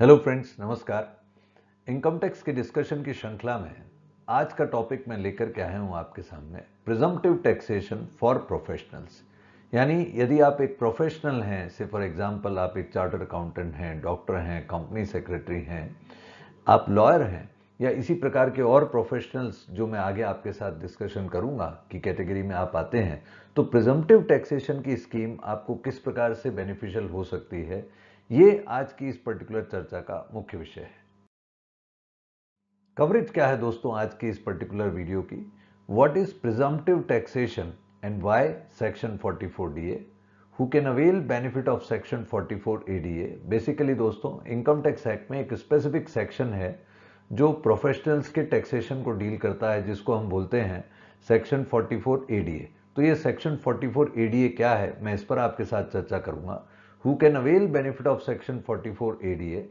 Hello friends नमस्कार income tax के discussion की श्रृंखला में आज का टॉपिक मैं लेकर के आया हूं आपके सामने प्रिजम्पटिव टैक्सेशन फॉर प्रोफेशनल्स यानी यदि आप एक प्रोफेशनल हैं से फॉर एग्जांपल आप एक चार्टर अकाउंटेंट हैं डॉक्टर हैं कंपनी सेक्रेटरी हैं आप लॉयर हैं या इसी प्रकार के और प्रोफेशनल्स जो मैं आगे आपके साथ डिस्कशन करूंगा कि कैटेगरी में आप आते हैं तो प्रिजम्पटिव टैक्सेशन की स्कीम आपको किस प्रकार से बेनिफिशियल हो सकती है ये आज की इस पर्टिकुलर चर्चा का मुख्य विषय है कवरेज क्या है दोस्तों आज की इस पर्टिकुलर वीडियो की what is presumptive taxation and why section 44 A who can avail benefit of section 44 ADA basically दोस्तों इनकम टैक्स एक्ट में एक स्पेसिफिक सेक्शन है जो प्रोफेशनल्स के टैक्सेशन को डील करता है जिसको हम बोलते हैं सेक्शन 44 एडीए तो ये सेक्शन 44 एडीए क्या है मैं इस पर आपके साथ चर्चा करूंगा who can avail benefit of section 44 ADA.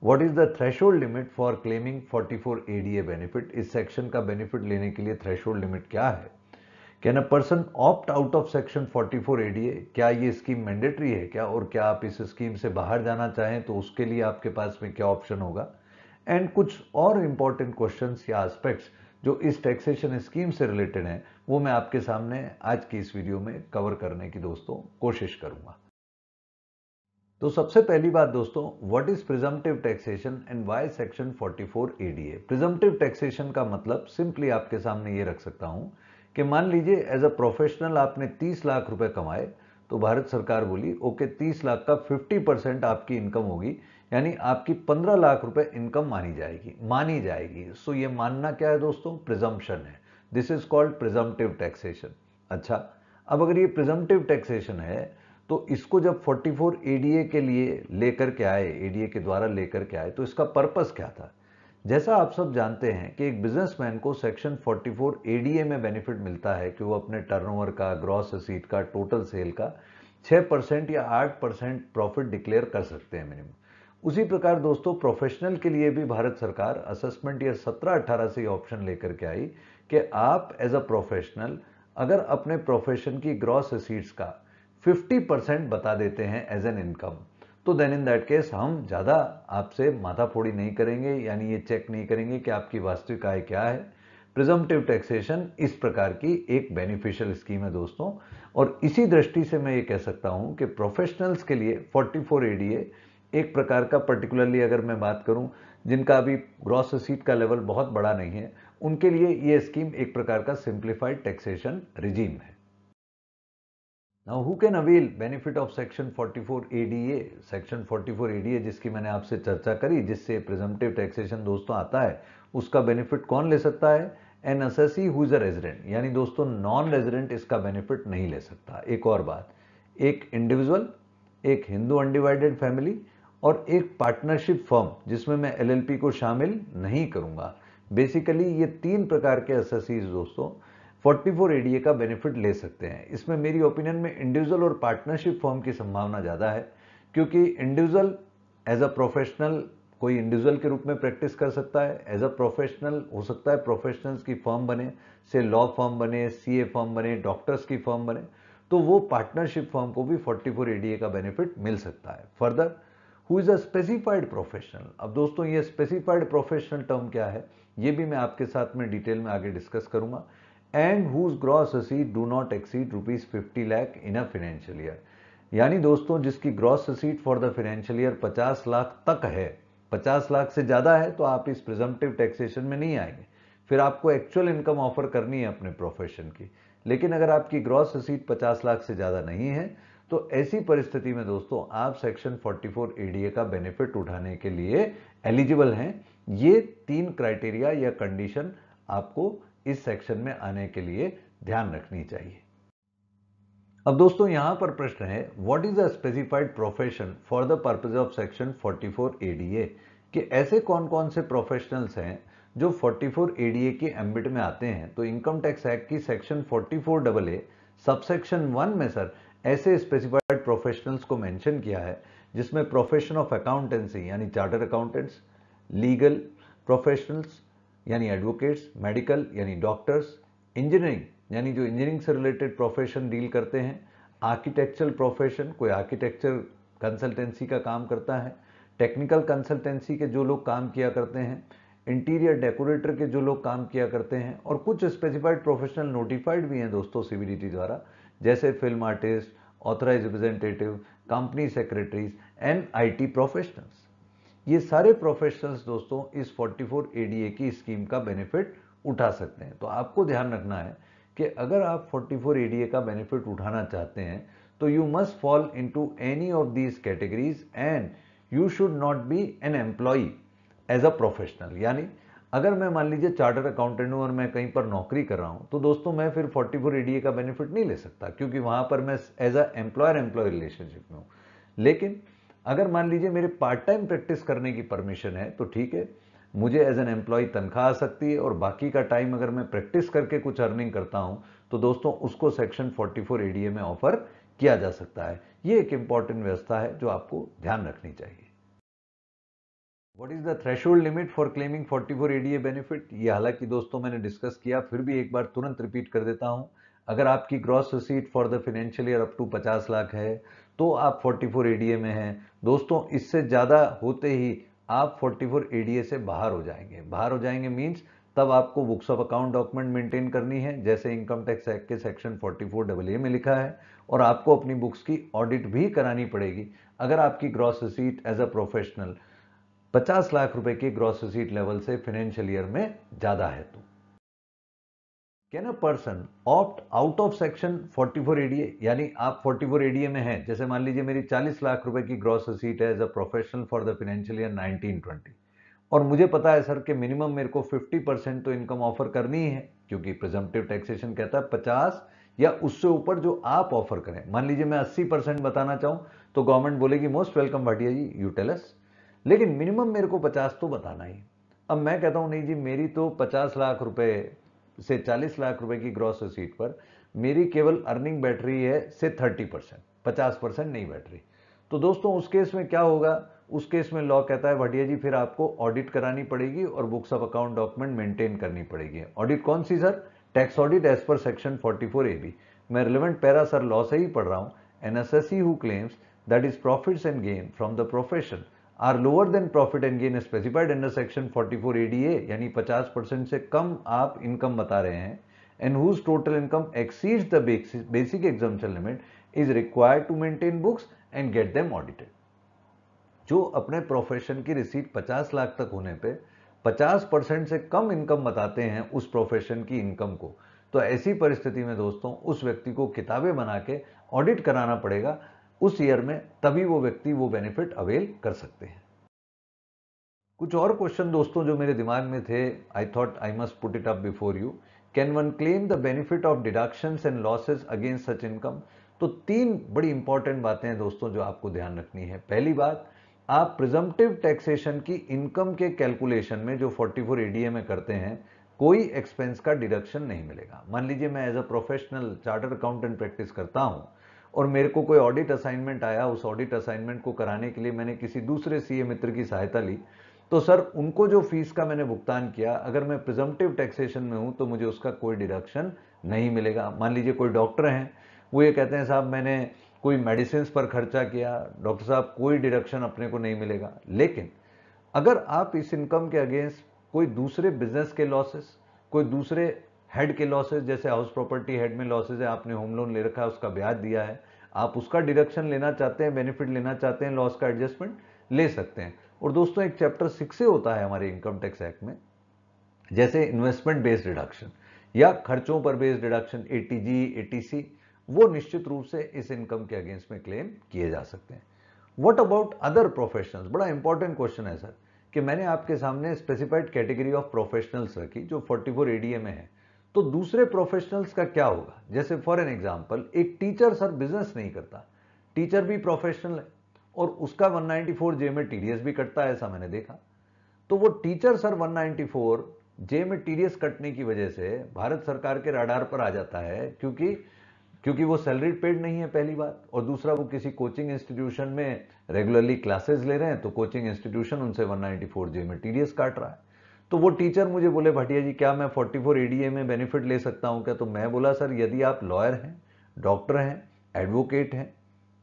What is the threshold limit for claiming 44 ADA benefit? is section ka benefit lene ke liye threshold limit kya hai can a person opt out of section 44 ada kya ye scheme mandatory hai kya aur kya aap is scheme se bahar jana chahe to uske liye aapke paas mein kya option hoga and कुछ और important question या aspects जो इस taxation scheme से related हैं वो मैं आपके सामने आज की इस वीडियो में कवर करने की दोस्तों कोशिश करूंगा तो सबसे पहली बात दोस्तों what is presumptive taxation and why section 44 ADA presumptive taxation का मतलब सिंपली आपके सामने ये रख सकता हूं कि मान लीजिए एज अ प्रोफेशनल आपने 30 लाख रुपए कमाए तो भारत सरकार बोली ओके 30 लाख का 50 परसेंट आपकी इनकम होगी यानी आपकी 15 लाख रुपए इनकम मानी जाएगी मानी जाएगी सो ये मानना क्या है दोस्तों प्रिजम्पन है this is called presumptive taxation अच्छा अब अगर ये प्रिजम्पटिव टैक्सेशन है तो इसको जब 44 एडीए के लिए लेकर के आए एडीए के द्वारा लेकर के आए तो इसका पर्पस क्या था जैसा आप सब जानते हैं कि एक बिजनेसमैन को सेक्शन 44 एडीए में बेनिफिट मिलता है कि वो अपने टर्नओवर का ग्रॉस असीट का टोटल सेल का 6 परसेंट या 8 परसेंट प्रॉफिट डिक्लेयर कर सकते हैं मिनिमम उसी प्रकार दोस्तों प्रोफेशनल के लिए भी भारत सरकार असेसमेंट या 17-18 से ऑप्शन लेकर के आई कि आप एज अ प्रोफेशनल अगर अपने प्रोफेशन की ग्रॉस रसीड्स का 50% बता देते हैं एज एन इनकम तो देन इन दैट केस हम ज़्यादा आपसे फोड़ी नहीं करेंगे यानी ये चेक नहीं करेंगे कि आपकी वास्तविक आय क्या है प्रिजम्पटिव टैक्सेशन इस प्रकार की एक बेनिफिशियल स्कीम है दोस्तों और इसी दृष्टि से मैं ये कह सकता हूँ कि प्रोफेशनल्स के लिए 44 फोर एक प्रकार का पर्टिकुलरली अगर मैं बात करूँ जिनका अभी ग्रॉस रिसीट का लेवल बहुत बड़ा नहीं है उनके लिए ये स्कीम एक प्रकार का सिंप्लीफाइड टैक्सेशन रिजीम है now who can avail benefit of section 44 ADA section 44 ADA जिसकी मैंने आपसे चर्चा करी जिससे प्रिजम्पटिव टैक्सेशन दोस्तों आता है उसका बेनिफिट कौन ले सकता है an assessee who is a resident यानी दोस्तों नॉन रेजिडेंट इसका बेनिफिट नहीं ले सकता एक और बात एक इंडिविजुअल एक हिंदू अनडिवाइडेड फैमिली और एक पार्टनरशिप फर्म जिसमें मैं एलएलपी को शामिल नहीं करूंगा बेसिकली ये तीन प्रकार के असेसीज दोस्तों 44 एडीए का बेनिफिट ले सकते हैं इसमें मेरी ओपिनियन में इंडिविजुअल और पार्टनरशिप फॉर्म की संभावना ज़्यादा है क्योंकि इंडिविजुअल एज अ प्रोफेशनल कोई इंडिविजुअल के रूप में प्रैक्टिस कर सकता है एज अ प्रोफेशनल हो सकता है प्रोफेशनल्स की फॉर्म बने से लॉ फॉर्म बने सीए फॉर्म बने डॉक्टर्स की फॉर्म बने तो वो पार्टनरशिप फॉर्म को भी 44 एडीए का बेनिफिट मिल सकता है further who is a specified professional अब दोस्तों ये स्पेसिफाइड प्रोफेशनल टर्म क्या है ये भी मैं आपके साथ में डिटेल में आगे डिस्कस करूंगा and whose gross receipts do not exceed rupees fifty lakh in a financial year यानी दोस्तों जिसकी gross receipt for the financial year पचास लाख तक है पचास लाख से ज़्यादा है तो आप इस प्रिजम्पटिव टैक्सेशन में नहीं आएंगे फिर आपको एक्चुअल इनकम ऑफर करनी है अपने प्रोफेशन की लेकिन अगर आपकी ग्रॉस रसीद पचास लाख से ज़्यादा नहीं है तो ऐसी परिस्थिति में दोस्तों आप सेक्शन 44 एडीए का बेनिफिट उठाने के लिए एलिजिबल हैं ये तीन क्राइटेरिया या कंडीशन आपको इस सेक्शन में आने के लिए ध्यान रखनी चाहिए अब दोस्तों यहां पर प्रश्न है what is a specified profession for the purpose of section 44 ADA कि ऐसे कौन कौन से प्रोफेशनल्स हैं जो 44 एडीए के एम्बिट में आते हैं तो इनकम टैक्स एक्ट की section 44 double A subsection one में सर ऐसे स्पेसिफाइड प्रोफेशनल्स को मेंशन किया है जिसमें प्रोफेशन ऑफ अकाउंटेंसी यानी चार्टर अकाउंटेंट्स लीगल प्रोफेशनल्स यानी एडवोकेट्स मेडिकल यानी डॉक्टर्स इंजीनियरिंग यानी जो इंजीनियरिंग से रिलेटेड प्रोफेशन डील करते हैं आर्किटेक्चरल प्रोफेशन कोई आर्किटेक्चर कंसल्टेंसी का काम करता है टेक्निकल कंसल्टेंसी के जो लोग काम किया करते हैं इंटीरियर डेकोरेटर के जो लोग काम किया करते हैं और कुछ स्पेसिफाइड प्रोफेशनल नोटिफाइड भी हैं दोस्तों सीबीडीटी द्वारा जैसे film artist authorise representative company secretaries and IT professionals ये सारे प्रोफेशनल्स दोस्तों इस 44 एडीए की स्कीम का बेनिफिट उठा सकते हैं तो आपको ध्यान रखना है कि अगर आप 44 एडीए का बेनिफिट उठाना चाहते हैं तो you must fall into any of these categories and you should not be an employee as a professional यानी अगर मैं मान लीजिए चार्टर अकाउंटेंट हूँ और मैं कहीं पर नौकरी कर रहा हूँ तो दोस्तों मैं फिर 44 फोर का बेनिफिट नहीं ले सकता क्योंकि वहाँ पर मैं as a employer employee relationship में हूँ लेकिन अगर मान लीजिए मेरे पार्ट टाइम प्रैक्टिस करने की परमिशन है तो ठीक है मुझे एज एन एम्प्लॉय तनख्वाह आ सकती है और बाकी का टाइम अगर मैं प्रैक्टिस करके कुछ अर्निंग करता हूं तो दोस्तों उसको सेक्शन 44 एडीए में ऑफर किया जा सकता है ये एक इंपॉर्टेंट व्यवस्था है जो आपको ध्यान रखनी चाहिए what is the thresh limit for claiming 44 ADA benefit ये हालांकि दोस्तों मैंने डिस्कस किया फिर भी एक बार तुरंत रिपीट कर देता हूं अगर आपकी gross receipt for the financial year up to 50 lakh है तो आप 44 एडीए में हैं दोस्तों इससे ज़्यादा होते ही आप 44 एडीए से बाहर हो जाएंगे बाहर हो जाएंगे मीन्स तब आपको books of account document maintain करनी है जैसे इनकम टैक्स एक्ट के सेक्शन 44 डबल ए में लिखा है और आपको अपनी बुक्स की ऑडिट भी करानी पड़ेगी अगर आपकी gross receipt as a professional 50 lakh रुपए की ग्रॉस रिसीट लेवल से फाइनेंशियल ईयर में ज़्यादा है तो can a person opt out of section 44 ADA यानी आप 44 एडीए में हैं जैसे मान लीजिए मेरी 40 लाख रुपए की ग्रॉस रिसीट है as a professional for the financial year 1920 और मुझे पता है सर कि मिनिमम मेरे को 50 परसेंट तो इनकम ऑफर करनी है क्योंकि प्रिजम्पटिव टैक्सेशन कहता है पचास या उससे ऊपर जो आप ऑफर करें मान लीजिए मैं अस्सी परसेंट बताना चाहूँ तो गवर्नमेंट बोलेगी most welcome Bhatia ji you tell us लेकिन मिनिमम मेरे को पचास तो बताना ही अब मैं कहता हूँ नहीं जी मेरी तो पचास लाख रुपये से 40 लाख रुपए की ग्रॉस रिसीट पर मेरी केवल अर्निंग बैटरी है से 30 परसेंट पचास परसेंट नहीं बैटरी तो दोस्तों उस केस में क्या होगा उस केस में लॉ कहता है भटिया जी फिर आपको ऑडिट करानी पड़ेगी और books of account document maintain करनी पड़ेगी ऑडिट कौन सी सर टैक्स ऑडिट एज पर सेक्शन 44 ए बी मैं रिलेवेंट पैरा सर लॉ से ही पढ़ रहा हूँ an assessee who claims that is profits and gain from the profession are lower than profit and gain specified under section 44 ADA D 50 percent से कम आप income बता रहे हैं and whose total income exceed the basic exemption limit is required to maintain books and get them audited जो अपने profession की receipt 50 lakh तक होने पे 50 परसेंट से कम इनकम बताते हैं उस प्रोफेशन की इनकम को तो ऐसी परिस्थिति में दोस्तों उस व्यक्ति को किताबें बना के ऑडिट कराना पड़ेगा उस ईयर में तभी वो व्यक्ति वो बेनिफिट अवेल कर सकते हैं कुछ और क्वेश्चन दोस्तों जो मेरे दिमाग में थे I thought I must put it up before you can one claim the benefit of deduction and losses against such income तो तीन बड़ी इंपॉर्टेंट बातें हैं दोस्तों जो आपको ध्यान रखनी है पहली बात आप प्रिजम्पटिव टैक्सेशन की इनकम के कैलकुलेशन में जो 44 फोर में करते हैं कोई एक्सपेंस का डिडक्शन नहीं मिलेगा मान लीजिए मैं as a professional charter accountant practice करता हूं और मेरे को कोई ऑडिट असाइनमेंट आया उस ऑडिट असाइनमेंट को कराने के लिए मैंने किसी दूसरे सीए मित्र की सहायता ली तो सर उनको जो फीस का मैंने भुगतान किया अगर मैं प्रिजम्पटिव टैक्सेशन में हूँ तो मुझे उसका कोई डिडक्शन नहीं मिलेगा मान लीजिए कोई डॉक्टर हैं वो ये कहते हैं साहब मैंने कोई मेडिसिन पर खर्चा किया डॉक्टर साहब कोई डिडक्शन अपने को नहीं मिलेगा लेकिन अगर आप इस इनकम के अगेंस्ट कोई दूसरे बिजनेस के लॉसेस कोई दूसरे हेड के लॉसेज जैसे हाउस प्रॉपर्टी हेड में लॉसेज है आपने होम लोन ले रखा है उसका ब्याज दिया है आप उसका डिडक्शन लेना चाहते हैं बेनिफिट लेना चाहते हैं लॉस का एडजस्टमेंट ले सकते हैं और दोस्तों एक चैप्टर सिक्स से होता है हमारे इनकम टैक्स एक्ट में जैसे इन्वेस्टमेंट बेस्ड डिडक्शन या खर्चों पर बेस्ड डिडक्शन ए टी वो निश्चित रूप से इस इनकम के अगेंस्ट में क्लेम किए जा सकते हैं वट अबाउट अदर प्रोफेशनल्स बड़ा इंपॉर्टेंट क्वेश्चन है सर कि मैंने आपके सामने स्पेसिफाइड कैटेगरी ऑफ प्रोफेशनल्स रखी जो 44 एडीए में है तो दूसरे प्रोफेशनल्स का क्या होगा जैसे फॉर एन एग्जाम्पल एक टीचर सर बिजनेस नहीं करता टीचर भी प्रोफेशनल है और उसका 194 जे में टीडीएस भी कटता है ऐसा मैंने देखा तो वो टीचर सर 194 जे में टीडीएस कटने की वजह से भारत सरकार के राडार पर आ जाता है क्योंकि क्योंकि वो सैलरी पेड नहीं है पहली बात और दूसरा वो किसी कोचिंग इंस्टीट्यूशन में रेगुलरली क्लासेस ले रहे हैं तो कोचिंग इंस्टीट्यूशन उनसे 194 जे में टीडीएस काट रहा है तो वो टीचर मुझे बोले भाटिया जी क्या मैं 44 फोर में बेनिफिट ले सकता हूँ क्या तो मैं बोला सर यदि आप लॉयर हैं डॉक्टर हैं एडवोकेट हैं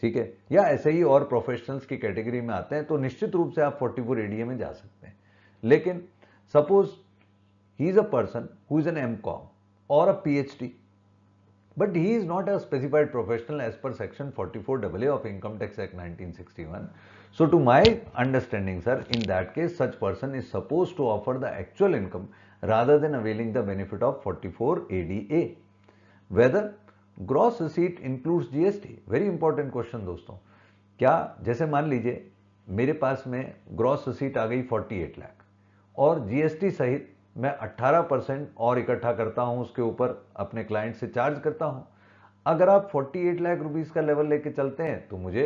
ठीक है या ऐसे ही और प्रोफेशनल्स की कैटेगरी में आते हैं तो निश्चित रूप से आप 44 फोर में जा सकते हैं लेकिन suppose he is a person who is an M Com और a P H D but he is not a specified professional as per section 44 income tax act nineteen sixty one So to my understanding sir, in that case such person is supposed to offer the actual income rather than availing the benefit of 44 ADA. Whether gross receipt includes GST? Very important question dosto kya jaise maan lijiye mere paas mein gross receipt aa gayi 48 lakh aur gst sahit मैं 18 percent और इकट्ठा करता हूं उसके ऊपर अपने client से charge करता हूं अगर आप 48 लाख रुपीस का लेवल लेके चलते हैं तो मुझे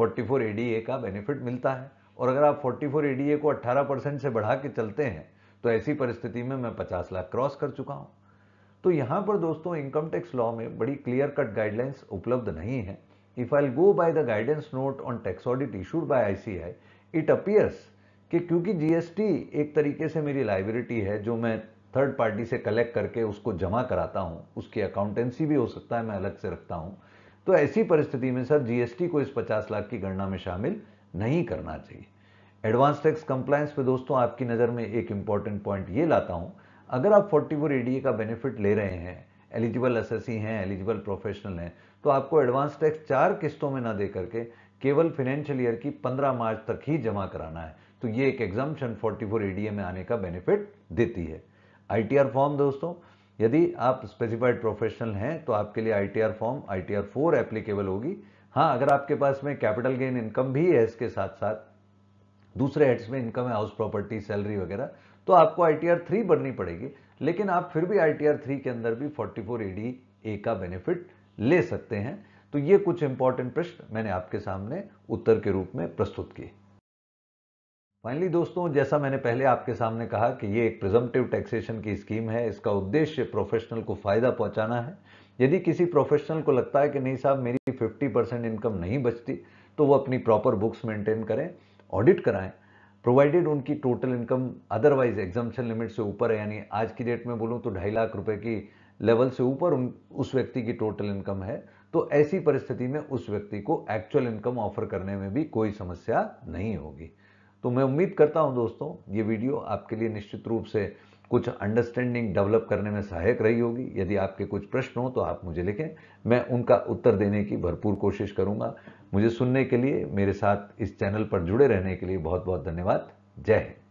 44 ADA का बेनिफिट मिलता है और अगर आप 44 ADA को 18 परसेंट से बढ़ा के चलते हैं तो ऐसी परिस्थिति में मैं 50 लाख क्रॉस कर चुका हूं तो यहां पर दोस्तों इनकम टैक्स लॉ में बड़ी क्लियर कट गाइडलाइंस उपलब्ध नहीं है if I go by the guidance note on tax audit issued by ICAI it appears कि क्योंकि जीएसटी एक तरीके से मेरी लाइब्रेटी है जो मैं थर्ड पार्टी से कलेक्ट करके उसको जमा कराता हूँ उसकी अकाउंटेंसी भी हो सकता है मैं अलग से रखता हूँ तो ऐसी परिस्थिति में सर जीएसटी को इस 50 लाख की गणना में शामिल नहीं करना चाहिए एडवांस टैक्स कंप्लायंस पे दोस्तों आपकी नज़र में एक इंपॉर्टेंट पॉइंट ये लाता हूँ अगर आप 44 एडीए का बेनिफिट ले रहे हैं एलिजिबल एस हैं एलिजिबल प्रोफेशनल हैं तो आपको एडवांस टैक्स चार किस्तों में ना दे करके केवल फिनेंशियल ईयर की 15 मार्च तक ही जमा कराना है तो ये एक एग्जाम्पन 44 फोर में आने का बेनिफिट देती है आईटीआर फॉर्म दोस्तों यदि आप स्पेसिफाइड प्रोफेशनल हैं तो आपके लिए ITR form ITR four applicable होगी हाँ अगर आपके पास में कैपिटल गेन इनकम भी है इसके साथ साथ दूसरे हेड्स में इनकम है हाउस प्रॉपर्टी सैलरी वगैरह तो आपको आई टी आर थ्री बननी पड़ेगी लेकिन आप फिर भी आई टी आर थ्री के अंदर भी forty four E D A का बेनिफिट ले सकते हैं तो ये कुछ इंपॉर्टेंट प्रश्न मैंने आपके सामने उत्तर के रूप में प्रस्तुत किए फाइनली दोस्तों जैसा मैंने पहले आपके सामने कहा कि ये एक प्रिजम्पटिव टैक्सेशन की स्कीम है इसका उद्देश्य प्रोफेशनल को फ़ायदा पहुंचाना है यदि किसी प्रोफेशनल को लगता है कि नहीं साहब मेरी 50 परसेंट इनकम नहीं बचती तो वो अपनी प्रॉपर बुक्स मेंटेन करें ऑडिट कराएं प्रोवाइडेड उनकी total income otherwise exemption limit से ऊपर है यानी आज की डेट में बोलूँ तो ढाई लाख रुपये की लेवल से ऊपर उन उस व्यक्ति की टोटल इनकम है तो ऐसी परिस्थिति में उस व्यक्ति को एक्चुअल इनकम ऑफर करने में भी कोई समस्या नहीं होगी तो मैं उम्मीद करता हूं दोस्तों ये वीडियो आपके लिए निश्चित रूप से कुछ अंडरस्टैंडिंग डेवलप करने में सहायक रही होगी यदि आपके कुछ प्रश्न हो तो आप मुझे लिखें मैं उनका उत्तर देने की भरपूर कोशिश करूंगा मुझे सुनने के लिए मेरे साथ इस चैनल पर जुड़े रहने के लिए बहुत बहुत धन्यवाद जय हिंद